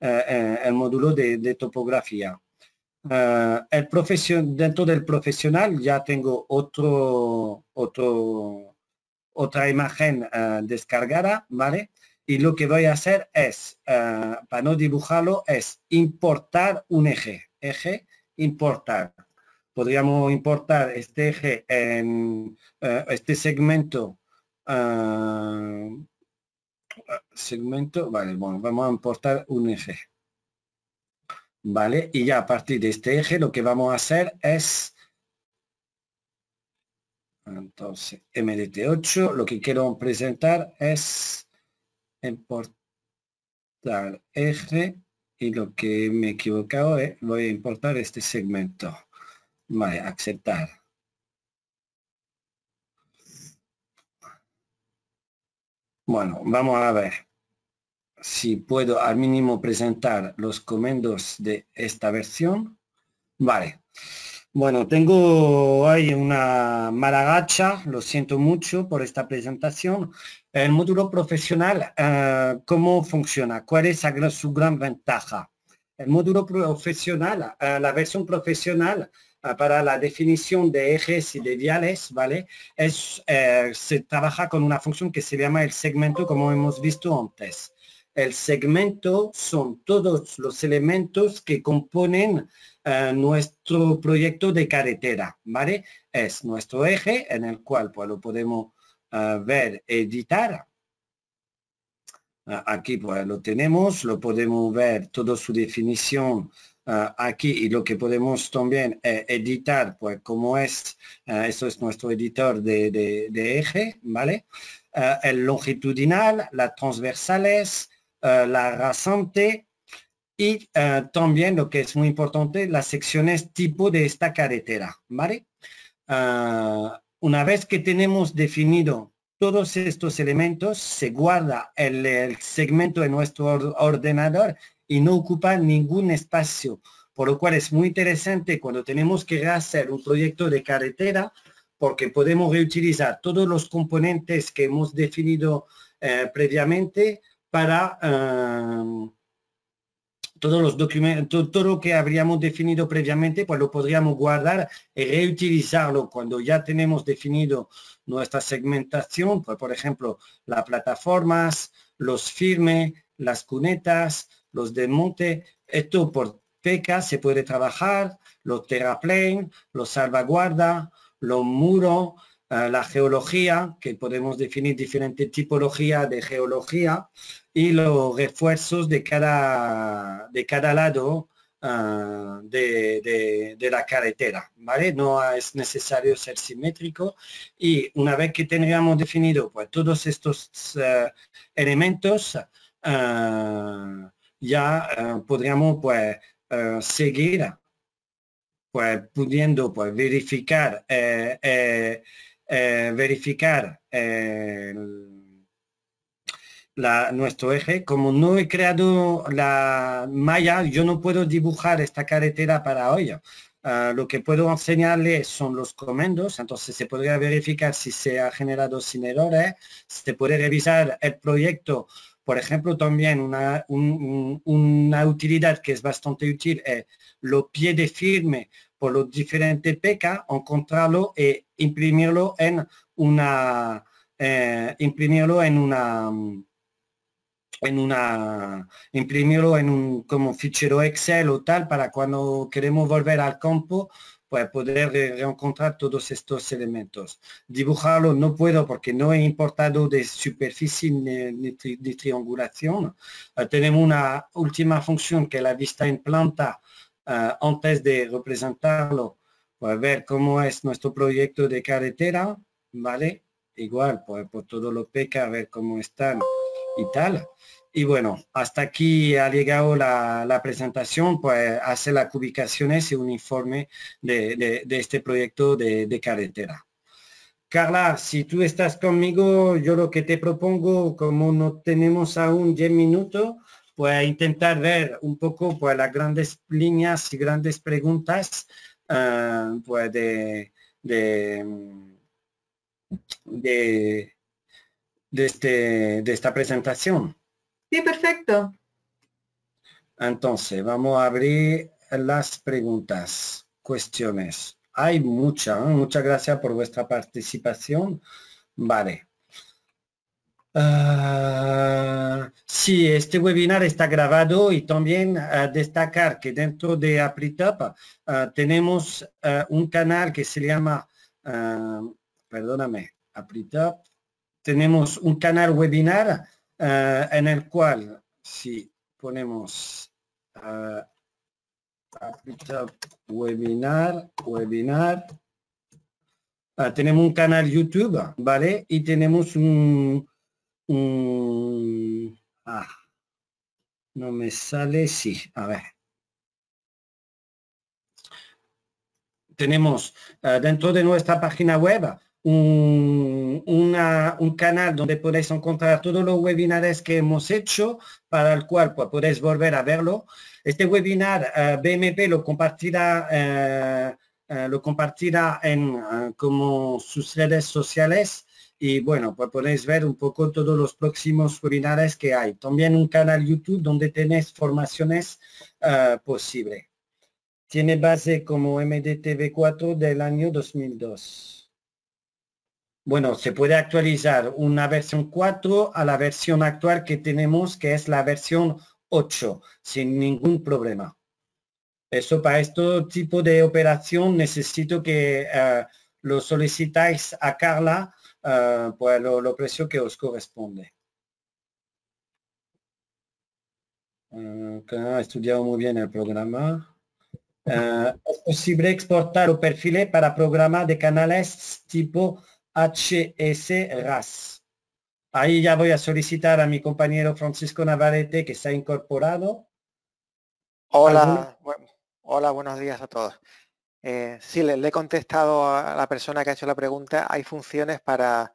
eh, eh, el módulo de, de topografía. Ah, el profesión, dentro del profesional ya tengo otro, otro, otra imagen ah, descargada, ¿vale? Y lo que voy a hacer es, ah, para no dibujarlo, es importar un eje, eje, importar. Podríamos importar este eje en este segmento, segmento, vale, bueno, vamos a importar un eje. ¿vale? Y ya a partir de este eje lo que vamos a hacer es, entonces, MDT8, lo que quiero presentar es importar eje y lo que me he equivocado es, voy a importar este segmento. Vale, aceptar. Bueno, vamos a ver si puedo al mínimo presentar los comandos de esta versión. Vale. Bueno, tengo ahí una mala gacha, lo siento mucho por esta presentación. El módulo profesional, eh, ¿cómo funciona? ¿Cuál es su gran ventaja? El módulo profesional, eh, la versión profesional eh, para la definición de ejes y de viales, ¿vale? Es, se trabaja con una función que se llama el segmento, como hemos visto antes. El segmento son todos los elementos que componen eh, nuestro proyecto de carretera, ¿vale? Es nuestro eje en el cual pues, lo podemos eh, ver, editar. Eh, aquí pues lo tenemos, lo podemos ver toda su definición aquí y lo que podemos también editar, pues como es, esto eso es nuestro editor de, de, eje, ¿vale? el longitudinal, las transversales, eh, la rasante y eh, también lo que es muy importante, las secciones tipo de esta carretera, ¿vale? Eh, una vez que tenemos definido todos estos elementos, se guarda el, segmento en nuestro ordenador y no ocupa ningún espacio, por lo cual es muy interesante cuando tenemos que hacer un proyecto de carretera, porque podemos reutilizar todos los componentes que hemos definido previamente para em, todos los documentos, todo lo que habríamos definido previamente, pues lo podríamos guardar y reutilizarlo cuando ya tenemos definido nuestra segmentación, pues por ejemplo, las plataformas, los firmes, las cunetas, los desmontes, esto por PECA se puede trabajar, los terraplén, los salvaguarda, los muros, eh, la geología, que podemos definir diferentes tipologías de geología, y los refuerzos de cada, de cada lado eh, de, de, la carretera. ¿vale? No es necesario ser simétrico. Y una vez que tengamos definido pues, todos estos eh, elementos, ya podríamos pues, seguir pues, pudiendo pues, verificar eh, verificar eh, la, nuestro eje. Como no he creado la malla, yo no puedo dibujar esta carretera para hoy, ah, lo que puedo enseñarle son los comandos, entonces se podría verificar si se ha generado sin errores, se puede revisar el proyecto, por ejemplo, también una, una utilidad que es bastante útil es lo pie de firme por los diferentes pecas, encontrarlo e imprimirlo en una, eh, imprimirlo en una, en una, imprimirlo en un, como fichero Excel o tal, para cuando queremos volver al campo, pues poder reencontrar todos estos elementos. Dibujarlo no puedo porque no he importado de superficie ni, de triangulación. Eh, tenemos una última función que es la vista en planta, Ah, antes de representarlo, pues ver cómo es nuestro proyecto de carretera, ¿vale? Igual, pues por todo lo peca, ver cómo están y tal. Y bueno, hasta aquí ha llegado la, la presentación, pues hace las ubicaciones y un informe de, de, este proyecto de, de, carretera. Carla, si tú estás conmigo, yo lo que te propongo, como no tenemos aún 10 minutos, pues intentar ver un poco pues, las grandes líneas y grandes preguntas ah, pues, de, de, de, este, de esta presentación. Sí, perfecto. Entonces, vamos a abrir las preguntas, cuestiones. Hay muchas, ¿eh? muchas gracias por vuestra participación. Vale. Uh, sí, este webinar está grabado y también ah, destacar que dentro de AppliTop ah, tenemos un canal que se llama, perdóname, AppliTop, tenemos un canal webinar en el cual si ponemos AppliTop webinar, webinar, tenemos un canal YouTube, ¿vale? Y tenemos un Mm, ah, no me sale, sí, a ver. Tenemos eh, dentro de nuestra página web un, canal donde podéis encontrar todos los webinares que hemos hecho, para el cual pues, podéis volver a verlo. Este webinar eh, BMP lo compartirá, eh, lo compartirá en como sus redes sociales y bueno, pues podéis ver un poco todos los próximos webinars que hay. También un canal YouTube donde tenéis formaciones eh, posible posibles. Tiene base como MDTV4 del año 2002. Bueno, se puede actualizar una versión 4 a la versión actual que tenemos, que es la versión 8, sin ningún problema. Eso para este tipo de operación necesito que eh, lo solicitáis a Carla pues lo, precio que os corresponde. ha estudiado muy bien el programa. Ah, es posible exportar o perfiles para programa de canales tipo HS RAS. Ahí ya voy a solicitar a mi compañero Francisco Navarrete que se ha incorporado. Hola, hola, buenos días a todos. Eh, sí, le, he contestado a la persona que ha hecho la pregunta. Hay funciones para,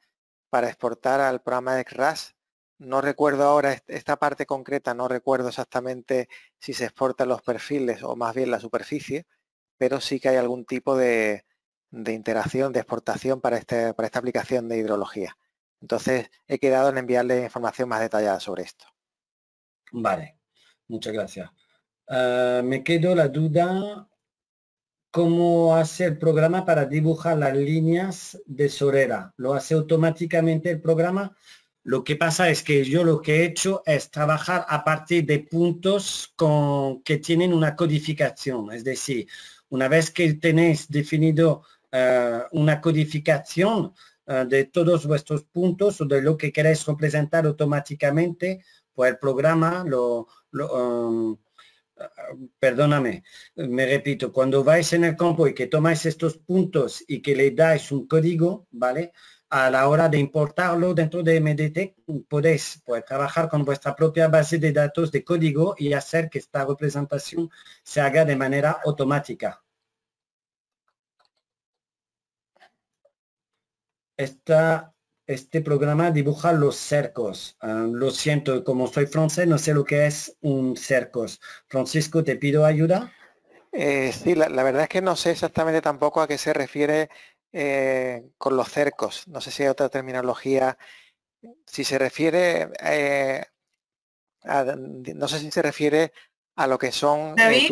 exportar al programa de No recuerdo ahora esta parte concreta, no recuerdo exactamente si se exportan los perfiles o más bien la superficie, pero sí que hay algún tipo de, interacción, de exportación para, este, para esta aplicación de hidrología. Entonces, he quedado en enviarle información más detallada sobre esto. Vale, muchas gracias. Eh, me quedo la duda cómo hace el programa para dibujar las líneas de Sorera. Lo hace automáticamente el programa. Lo que pasa es que yo lo que he hecho es trabajar a partir de puntos con, que tienen una codificación. Es decir, una vez que tenéis definido eh, una codificación eh, de todos vuestros puntos o de lo que queréis representar automáticamente, pues el programa lo, eh, perdóname, me repito, cuando vais en el campo y que tomáis estos puntos y que le dais un código, ¿vale? A la hora de importarlo dentro de MDT, podéis pues, trabajar con vuestra propia base de datos de código y hacer que esta representación se haga de manera automática. está este programa dibuja los cercos. Ah, lo siento, como soy francés, no sé lo que es un cercos. Francisco, te pido ayuda. Eh, sí, la, verdad es que no sé exactamente tampoco a qué se refiere eh, con los cercos. No sé si hay otra terminología. Si se refiere, eh, a, no sé si se refiere a lo que son ¿David?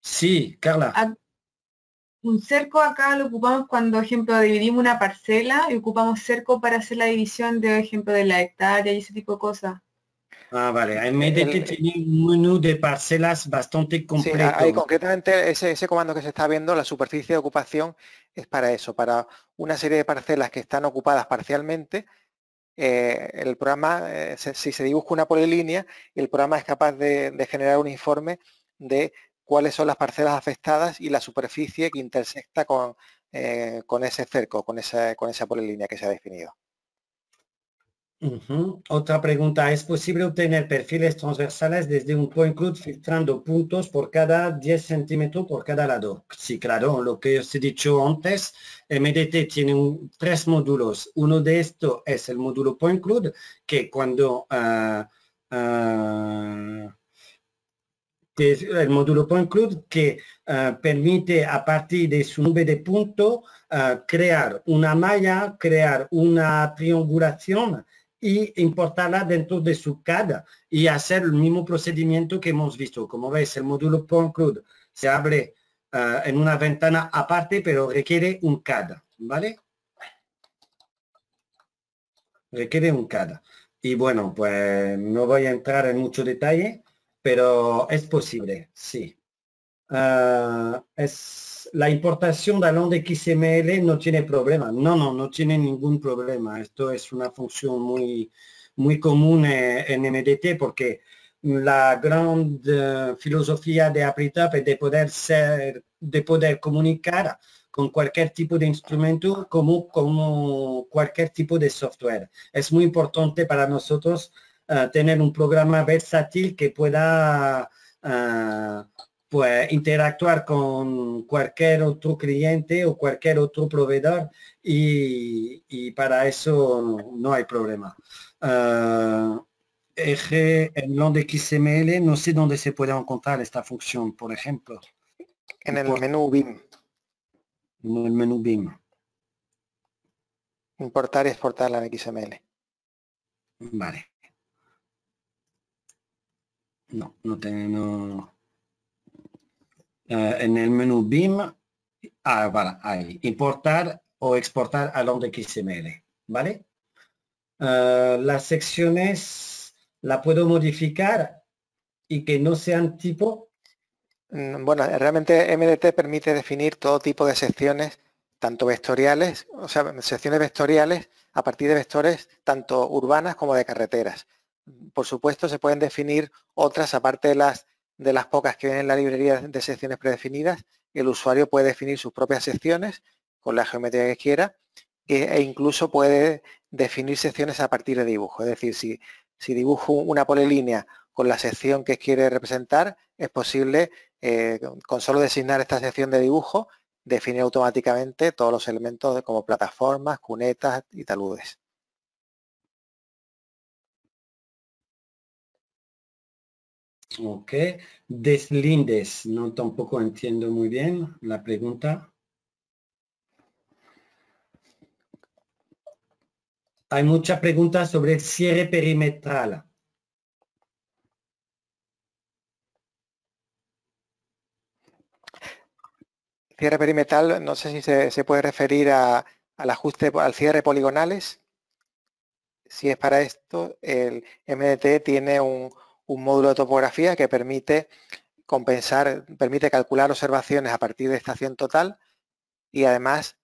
Sí, Carla. Ah, un cerco acá lo ocupamos cuando, ejemplo, dividimos una parcela y ocupamos cerco para hacer la división de, ejemplo, de la hectárea y ese tipo de cosas. Ah, vale. tener un menú de parcelas bastante completo. Sí, ahí concretamente ese, comando que se está viendo, la superficie de ocupación, es para eso, para una serie de parcelas que están ocupadas parcialmente. Eh, el programa, eh, si se dibuja una polilínea, el programa es capaz de generar un informe de cuáles son las parcelas afectadas y la superficie que intersecta eh, con, ese cerco, con esa, con esa polilínea que se ha definido. Otra pregunta, ¿es posible obtener perfiles transversales desde un point cloud filtrando puntos por cada 10 centímetros por cada lado? Sí, claro, lo que os he dicho antes, MDT tiene tres módulos. Uno de estos es el módulo point cloud, que cuando ah, ah, que es el módulo Point Cloud, que ah, permite a partir de su nube de punto ah, crear una malla, crear una triangulación y importarla dentro de su CAD y hacer el mismo procedimiento que hemos visto. Como veis, el módulo Point Cloud se abre ah, en una ventana aparte, pero requiere un CAD, ¿vale? Requiere un CAD. Y bueno, pues no voy a entrar en mucho detalle, pero es posible, sí. Ah, es, la importación de de XML no tiene problema. No, no, no tiene ningún problema. Esto es una función muy, muy común eh, en MDT porque la gran eh, filosofía de APRITAP es de poder, ser, de poder comunicar con cualquier tipo de instrumento como, como cualquier tipo de software. Es muy importante para nosotros eh, tener un programa versátil que pueda eh, pues, interactuar con cualquier otro cliente o cualquier otro proveedor y, y para eso no, hay problema. eje eh, en donde XML, no sé dónde se puede encontrar esta función, por ejemplo. En el menú BIM. En el menú BIM. Importar y exportar la XML. Vale. No, no tenemos... Eh, en el menú BIM, ah, ahí, importar o exportar a donde XML, ¿vale? Eh, las secciones la puedo modificar y que no sean tipo. Mm, bueno, realmente MDT permite definir todo tipo de secciones, tanto vectoriales, o sea, secciones vectoriales a partir de vectores tanto urbanas como de carreteras por supuesto, se pueden definir otras, aparte de las, de las pocas que vienen en la librería de secciones predefinidas, el usuario puede definir sus propias secciones con la geometría que quiera e, e incluso puede definir secciones a partir de dibujo. Es decir, si, si dibujo una polilínea con la sección que quiere representar, es posible, eh, con solo designar esta sección de dibujo, definir automáticamente todos los elementos como plataformas, cunetas y taludes. Ok, deslindes, no tampoco entiendo muy bien la pregunta. Hay muchas preguntas sobre el cierre perimetral. Cierre perimetral, no sé si se, puede referir al ajuste, al cierre poligonales. Si es para esto, el MDT tiene un, un módulo de topografía que permite compensar, permite calcular observaciones a partir de estación total y además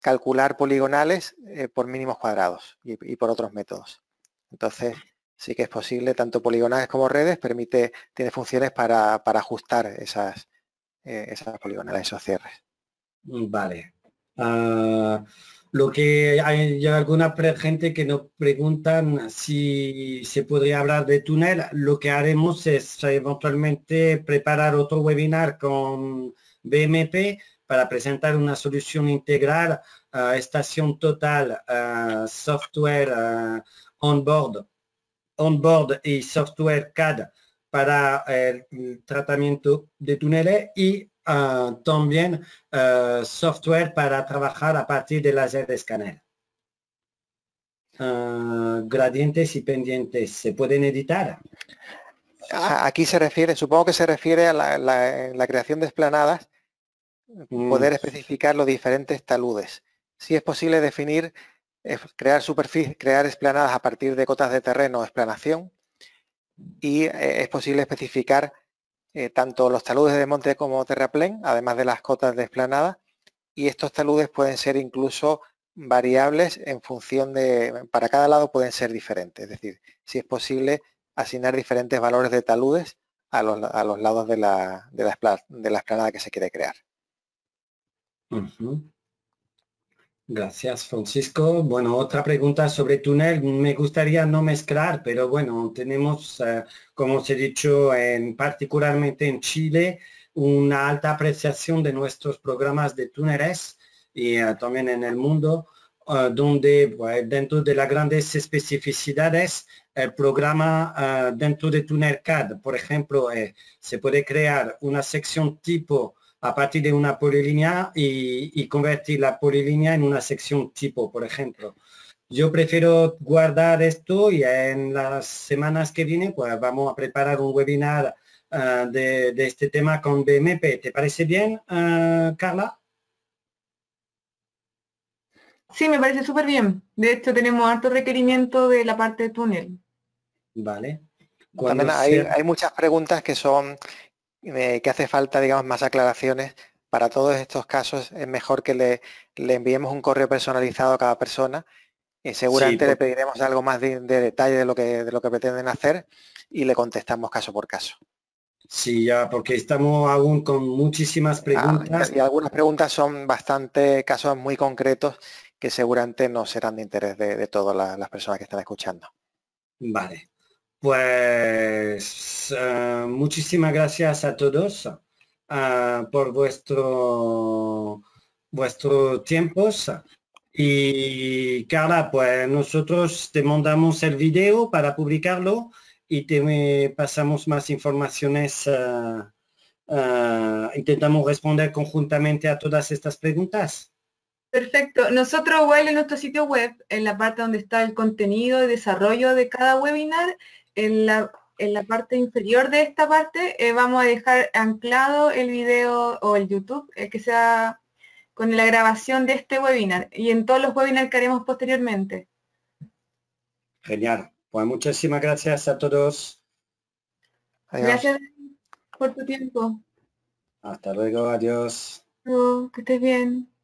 calcular poligonales eh, por mínimos cuadrados y, por otros métodos. Entonces, sí que es posible, tanto poligonales como redes, permite, tiene funciones para, ajustar esas, eh, esas poligonales, esos cierres. Vale. Ah, lo que hay, alguna gente que nos preguntan si se podría hablar de túnel, lo que haremos es eventualmente preparar otro webinar con BMP para presentar una solución integral, estación total, software on-board on-board y software CAD para el tratamiento de túneles y Ah, también ah, software para trabajar a partir de las de escáner. Ah, gradientes y pendientes se pueden editar. Aquí se refiere, supongo que se refiere a la, creación de esplanadas, mm. poder especificar los diferentes taludes. Si es posible definir, eh, crear superficie, crear esplanadas a partir de cotas de terreno o explanación, y eh, es posible especificar eh, tanto los taludes de monte como terraplén, además de las cotas de esplanada, y estos taludes pueden ser incluso variables en función de, para cada lado pueden ser diferentes, es decir, si es posible asignar diferentes valores de taludes a los, lados de la, de, la, esplanada que se quiere crear. Gracias, Francisco. Bueno, otra pregunta sobre túnel. Me gustaría no mezclar, pero bueno, tenemos, eh, como os he dicho, en, particularmente en Chile, una alta apreciación de nuestros programas de túneles y eh, también en el mundo, eh, donde pues, dentro de las grandes especificidades, el programa dentro de CAD, por ejemplo, se puede crear una sección tipo a partir de una polilínea y, convertir la polilínea en una sección tipo, por ejemplo. Yo prefiero guardar esto y en las semanas que vienen pues vamos a preparar un webinar eh, de, este tema con BMP. ¿Te parece bien, eh, Carla? Sí, me parece súper bien. De hecho, tenemos alto requerimiento de la parte de túnel. Vale. También hay, muchas preguntas que son que hace falta, digamos, más aclaraciones. Para todos estos casos es mejor que le, le enviemos un correo personalizado a cada persona. Y seguramente le pediremos algo más de, detalle de lo, que, de lo que pretenden hacer y le contestamos caso por caso. Sí, ya, porque estamos aún con muchísimas ah, preguntas. y algunas preguntas son bastante casos muy concretos que seguramente no serán de interés de, todas las personas que están escuchando. Vale. Pues eh, muchísimas gracias a todos eh, por vuestro vuestros tiempos. Y Carla, pues nosotros te mandamos el video para publicarlo y te pasamos más informaciones. Eh, intentamos responder conjuntamente a todas estas preguntas. Perfecto. Nosotros igual en nuestro sitio web, en la parte donde está el contenido y desarrollo de cada webinar, en la, parte inferior de esta parte eh, vamos a dejar anclado el video o el YouTube que sea con la grabación de este webinar y en todos los webinars que haremos posteriormente. Genial. Pues muchísimas gracias a todos. Gracias por tu tiempo. Hasta luego, adiós. que estés bien.